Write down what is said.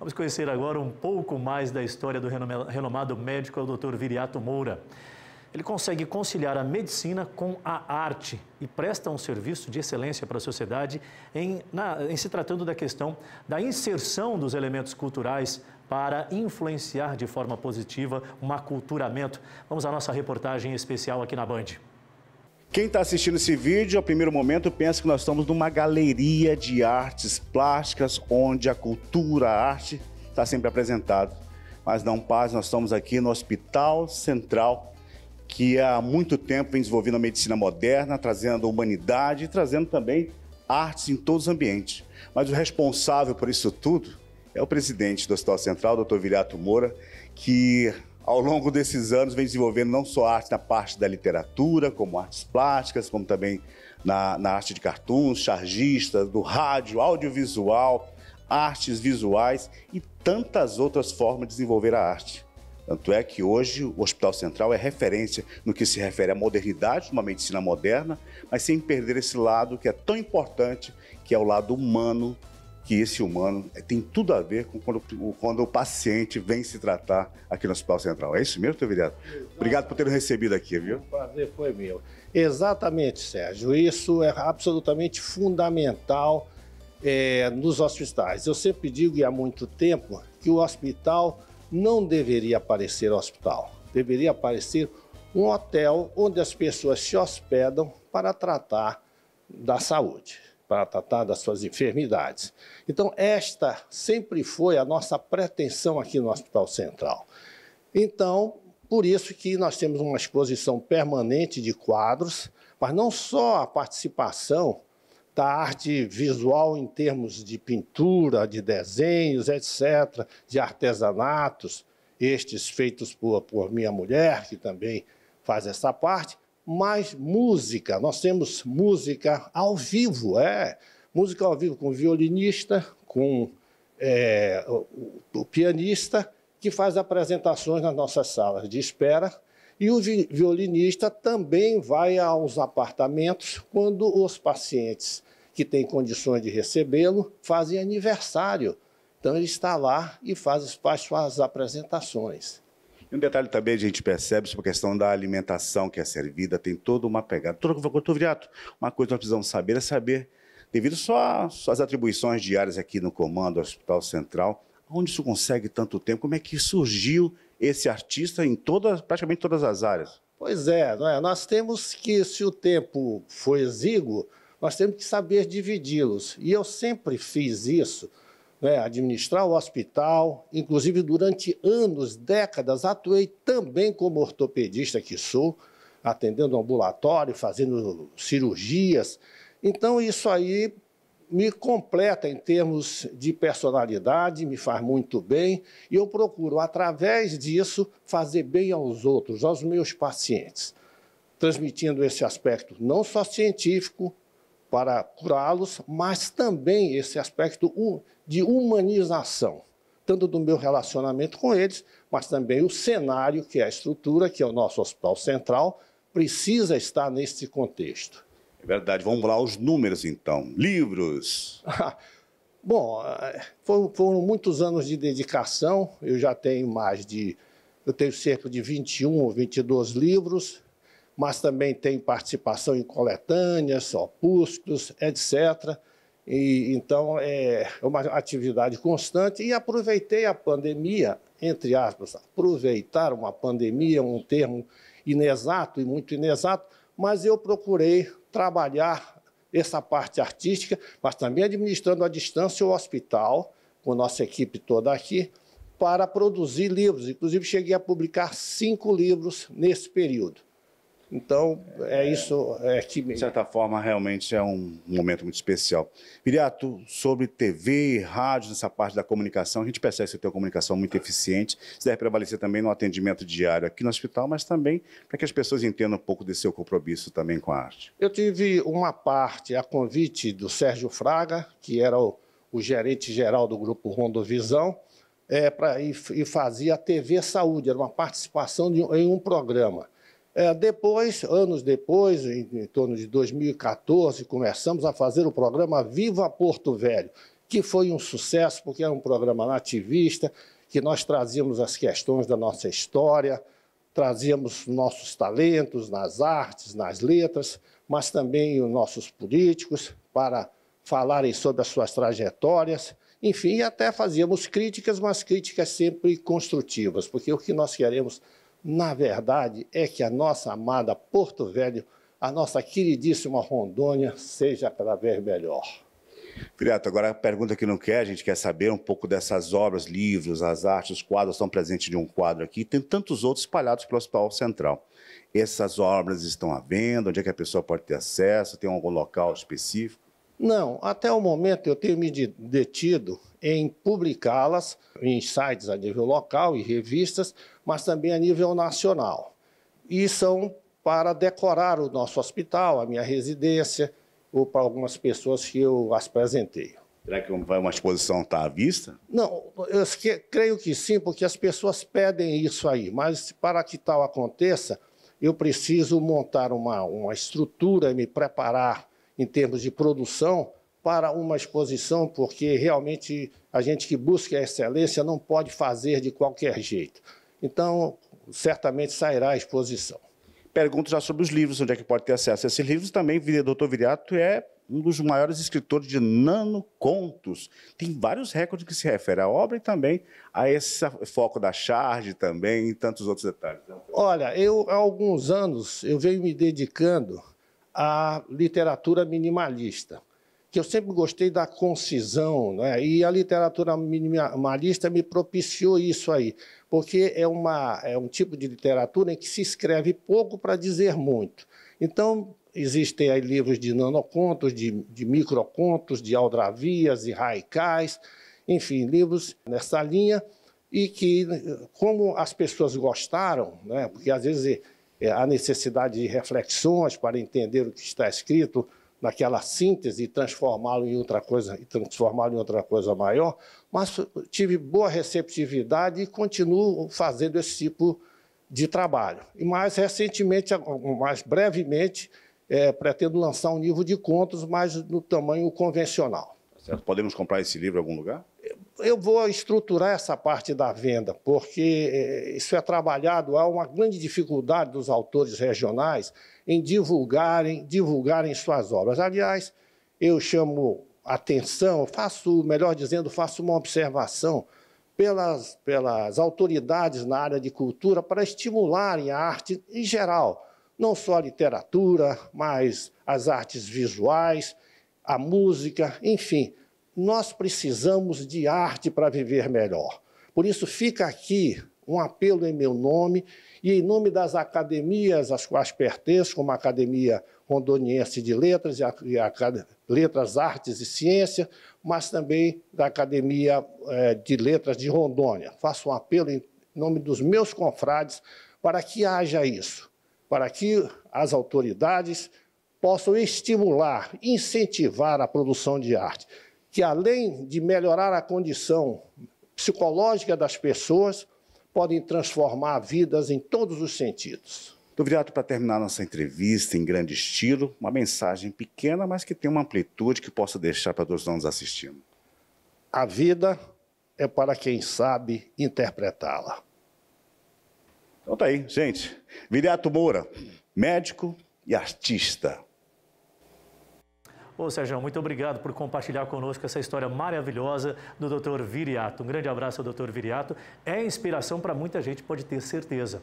Vamos conhecer agora um pouco mais da história do renomado médico, é o Dr. Viriato Moura. Ele consegue conciliar a medicina com a arte e presta um serviço de excelência para a sociedade em, na, em se tratando da questão da inserção dos elementos culturais para influenciar de forma positiva um aculturamento. Vamos à nossa reportagem especial aqui na Band. Quem está assistindo esse vídeo, ao primeiro momento, pensa que nós estamos numa galeria de artes plásticas, onde a cultura, a arte está sempre apresentada. Mas não paz, nós estamos aqui no Hospital Central, que há muito tempo vem desenvolvendo a medicina moderna, trazendo a humanidade e trazendo também artes em todos os ambientes. Mas o responsável por isso tudo é o presidente do Hospital Central, Dr. Viriato Moura, que ao longo desses anos, vem desenvolvendo não só arte na parte da literatura, como artes plásticas, como também na, na arte de cartoons, chargista, do rádio, audiovisual, artes visuais e tantas outras formas de desenvolver a arte. Tanto é que hoje o Hospital Central é referência no que se refere à modernidade de uma medicina moderna, mas sem perder esse lado que é tão importante, que é o lado humano que esse humano eh, tem tudo a ver com quando, quando o paciente vem se tratar aqui no Hospital Central. É isso mesmo, teu vereador? Obrigado por ter recebido aqui, viu? O prazer foi meu. Exatamente, Sérgio. Isso é absolutamente fundamental é, nos hospitais. Eu sempre digo, e há muito tempo, que o hospital não deveria parecer hospital. Deveria parecer um hotel onde as pessoas se hospedam para tratar da saúde para tá, tratar tá, das suas enfermidades. Então, esta sempre foi a nossa pretensão aqui no Hospital Central. Então, por isso que nós temos uma exposição permanente de quadros, mas não só a participação da arte visual em termos de pintura, de desenhos, etc., de artesanatos, estes feitos por, por minha mulher, que também faz essa parte, mais música. Nós temos música ao vivo, é. Música ao vivo com violinista, com é, o, o, pianista, que faz apresentações nas nossas salas de espera. E o vi violinista também vai aos apartamentos quando os pacientes que têm condições de recebê-lo fazem aniversário. Então ele está lá e faz faz as apresentações. E um detalhe também a gente percebe sobre a questão da alimentação que é servida, tem toda uma pegada. Todo o cotovriato, uma coisa que nós precisamos saber é saber, devido só às atribuições diárias aqui no comando, Hospital Central, onde isso consegue tanto tempo, como é que surgiu esse artista em todas, praticamente todas as áreas? Pois é, é? nós temos que, se o tempo for exíguo, nós temos que saber dividi-los. E eu sempre fiz isso, né, administrar o hospital, inclusive durante anos, décadas, atuei também como ortopedista que sou, atendendo ambulatório, fazendo cirurgias. Então, isso aí me completa em termos de personalidade, me faz muito bem e eu procuro, através disso, fazer bem aos outros, aos meus pacientes, transmitindo esse aspecto não só científico, para curá-los, mas também esse aspecto de humanização, tanto do meu relacionamento com eles, mas também o cenário, que é a estrutura, que é o nosso hospital central, precisa estar nesse contexto. É verdade. Vamos lá os números, então. Livros. Bom, foram, foram, muitos anos de dedicação. Eu já tenho mais de. Eu tenho cerca de 21 ou 22 livros mas também tem participação em coletâneas, opúsculos, etc. E, então, é, é uma atividade constante e aproveitei a pandemia, entre aspas, aproveitar uma pandemia, um termo inexato e muito inexato, mas eu procurei trabalhar essa parte artística, mas também administrando à distância o hospital, com nossa equipe toda aqui, para produzir livros. Inclusive, cheguei a publicar cinco livros nesse período. Então, é, isso. É que... De certa forma, realmente é um momento muito especial. Viriato, sobre TV e rádio, nessa parte da comunicação, a gente percebe que você tem uma comunicação muito eficiente. Isso deve prevalecer também no atendimento diário aqui no hospital, mas também para que as pessoas entendam um pouco desse seu compromisso também com a arte. Eu tive uma parte a convite do Sérgio Fraga, que era o, o gerente geral do grupo Rondovisão, é, pra, e, e fazia a TV Saúde, era uma participação de, em um programa. É, depois, anos depois, em, em torno de 2014, começamos a fazer o programa Viva Porto Velho, que foi um sucesso, porque era um programa nativista, que nós trazíamos as questões da nossa história, trazíamos nossos talentos nas artes, nas letras, mas também os nossos políticos para falarem sobre as suas trajetórias. Enfim, até fazíamos críticas, mas críticas sempre construtivas, porque o que nós queremos na verdade, é que a nossa amada Porto Velho, a nossa queridíssima Rondônia, seja cada vez melhor. Prieto, agora a pergunta que não quer, a gente quer saber um pouco dessas obras, livros, as artes, os quadros estão presentes de um quadro aqui, tem tantos outros espalhados pelo Hospital Central. Essas obras estão à venda, onde é que a pessoa pode ter acesso, tem algum local específico? Não, até o momento eu tenho me detido em publicá-las em sites a nível local e revistas, mas também a nível nacional. E são para decorar o nosso hospital, a minha residência, ou para algumas pessoas que eu as presenteio. Será que uma exposição estar tá à vista? Não, eu creio que sim, porque as pessoas pedem isso aí, mas para que tal aconteça, eu preciso montar uma, uma estrutura, me preparar em termos de produção para uma exposição, porque realmente a gente que busca a excelência não pode fazer de qualquer jeito. Então, certamente sairá a exposição. Pergunto já sobre os livros, onde é que pode ter acesso a esses livros. Também, doutor Viriato é um dos maiores escritores de nanocontos. Tem vários recordes que se referem à obra e também a esse foco da charge também e tantos outros detalhes. Olha, eu há alguns anos eu venho me dedicando a literatura minimalista, que eu sempre gostei da concisão, né? e a literatura minimalista me propiciou isso aí, porque é, uma, é um tipo de literatura em que se escreve pouco para dizer muito. Então, existem aí livros de nanocontos, de, de microcontos, de aldravias e raicais, enfim, livros nessa linha, e que, como as pessoas gostaram, né? porque às vezes é, a necessidade de reflexões para entender o que está escrito naquela síntese e transformá-lo em outra coisa e transformá-lo em outra coisa maior, mas tive boa receptividade e continuo fazendo esse tipo de trabalho. E mais recentemente, mais brevemente, é, pretendo lançar um livro de contos, mas no tamanho convencional. Tá Podemos comprar esse livro em algum lugar? eu vou estruturar essa parte da venda, porque eh, isso é trabalhado, há uma grande dificuldade dos autores regionais em divulgarem, divulgarem suas obras. Aliás, eu chamo atenção, faço, melhor dizendo, faço uma observação pelas, pelas autoridades na área de cultura para estimularem a arte em geral, não só a literatura, mas as artes visuais, a música, enfim, nós precisamos de arte para viver melhor. Por isso, fica aqui um apelo em meu nome e em nome das academias às quais pertenço, como a Academia Rondoniense de Letras e a, e a Letras, Artes e Ciência, mas também da Academia eh, de Letras de Rondônia. Faço um apelo em nome dos meus confrades para que haja isso, para que as autoridades possam estimular, incentivar a produção de arte que, além de melhorar a condição psicológica das pessoas, podem transformar vidas em todos os sentidos. Viriato, para terminar nossa entrevista em grande estilo, uma mensagem pequena, mas que tem uma amplitude que possa deixar para todos nós assistindo. A vida é para quem sabe interpretá-la. Então tá aí, gente. Viriato Moura, médico e artista. Ô Sérgio, muito obrigado por compartilhar conosco essa história maravilhosa do Dr. Viriato. Um grande abraço ao Dr. Viriato. É inspiração para muita gente, pode ter certeza.